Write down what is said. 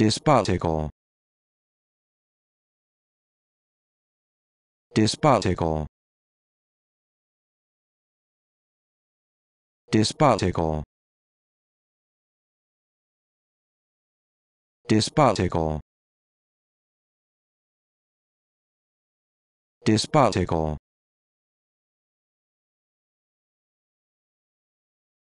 despotical despotical despotical despotical despotical